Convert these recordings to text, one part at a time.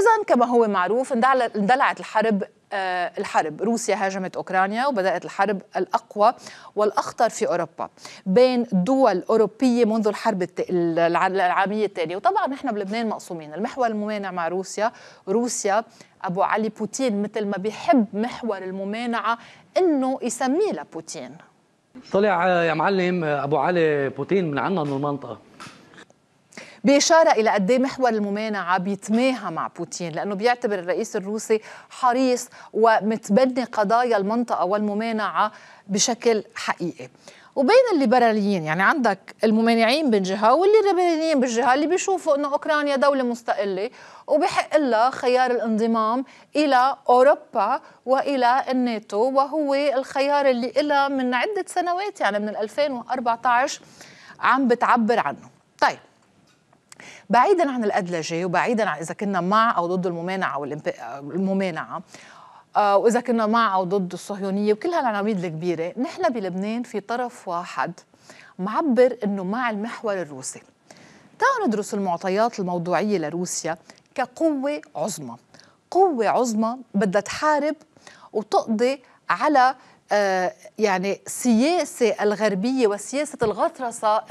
إذا كما هو معروف اندلعت الحرب آه، الحرب روسيا هاجمت أوكرانيا وبدأت الحرب الأقوى والأخطر في أوروبا بين دول أوروبية منذ الحرب العالمية الثانية وطبعا نحن بلبنان مقسومين المحور الممانع مع روسيا روسيا أبو علي بوتين مثل ما بيحب محور الممانعة إنه يسميه لبوتين طلع يا معلم أبو علي بوتين من عنا من المنطقة بإشارة إلى قد إيه محور الممانعة بيتماهى مع بوتين لأنه بيعتبر الرئيس الروسي حريص ومتبني قضايا المنطقة والممانعة بشكل حقيقي وبين الليبراليين يعني عندك الممانعين من جهه والليبراليين بالجهه اللي بيشوفوا انه اوكرانيا دوله مستقله وبحق لها خيار الانضمام الى اوروبا والى الناتو وهو الخيار اللي لها من عده سنوات يعني من 2014 عم بتعبر عنه طيب بعيدا عن الأدلجة وبعيدا عن إذا كنا مع أو ضد الممانعة أو الممانعة آه، وإذا كنا مع أو ضد الصهيونية وكل هالعناوين الكبيرة نحن بلبنان في طرف واحد معبر أنه مع المحور الروسي تعالوا ندرس المعطيات الموضوعية لروسيا كقوة عظمى قوة عظمى بدها تحارب وتقضي على آه، يعني سياسة الغربية وسياسة الغطرسة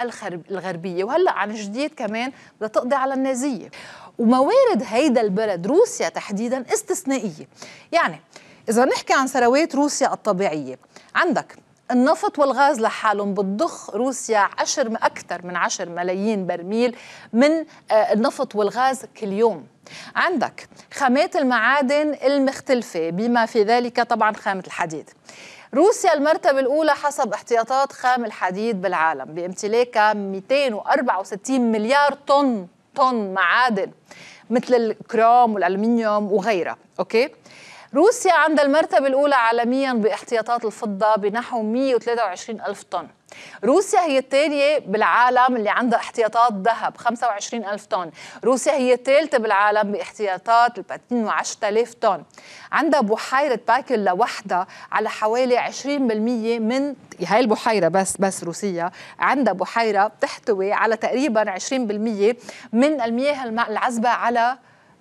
الغربية وهلأ عن جديد كمان بدها تقضي على النازية وموارد هيدا البلد روسيا تحديدا استثنائية يعني إذا نحكي عن ثروات روسيا الطبيعية عندك النفط والغاز لحالهم بتضخ روسيا عشر أكثر من 10 ملايين برميل من آه، النفط والغاز كل يوم عندك خامات المعادن المختلفة بما في ذلك طبعا خامة الحديد روسيا المرتبة الأولى حسب احتياطات خام الحديد بالعالم بامتلاكها 264 مليار طن طن معادن مثل الكروم والألمنيوم وغيرها أوكي روسيا عند المرتبة الأولى عالميا باحتياطات الفضة بنحو 123 ألف طن روسيا هي الثانية بالعالم اللي عندها احتياطات ذهب 25 ألف طن روسيا هي الثالثة بالعالم باحتياطات الباتين و طن عندها بحيرة باكل لوحدها على حوالي 20% من هاي البحيرة بس بس روسيا عندها بحيرة بتحتوي على تقريبا 20% من المياه العذبة على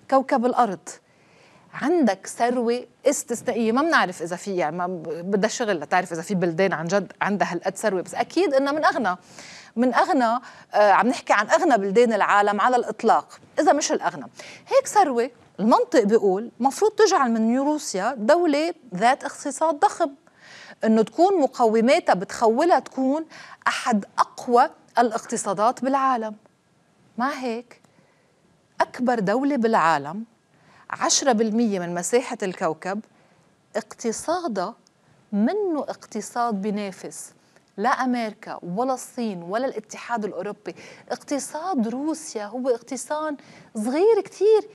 كوكب الأرض عندك ثروه استثنائيه ما بنعرف اذا في يعني بدها شغل لتعرف اذا في بلدان عن جد عندها هالقد ثروه بس اكيد انها من اغنى من اغنى آه عم نحكي عن اغنى بلدان العالم على الاطلاق اذا مش الاغنى هيك ثروه المنطق بيقول مفروض تجعل من روسيا دولة ذات اقتصاد ضخم انه تكون مقوماتها بتخولها تكون احد اقوى الاقتصادات بالعالم مع هيك اكبر دولة بالعالم 10% من مساحة الكوكب اقتصاده منه اقتصاد بينافس لا أمريكا ولا الصين ولا الاتحاد الأوروبي اقتصاد روسيا هو اقتصاد صغير كتير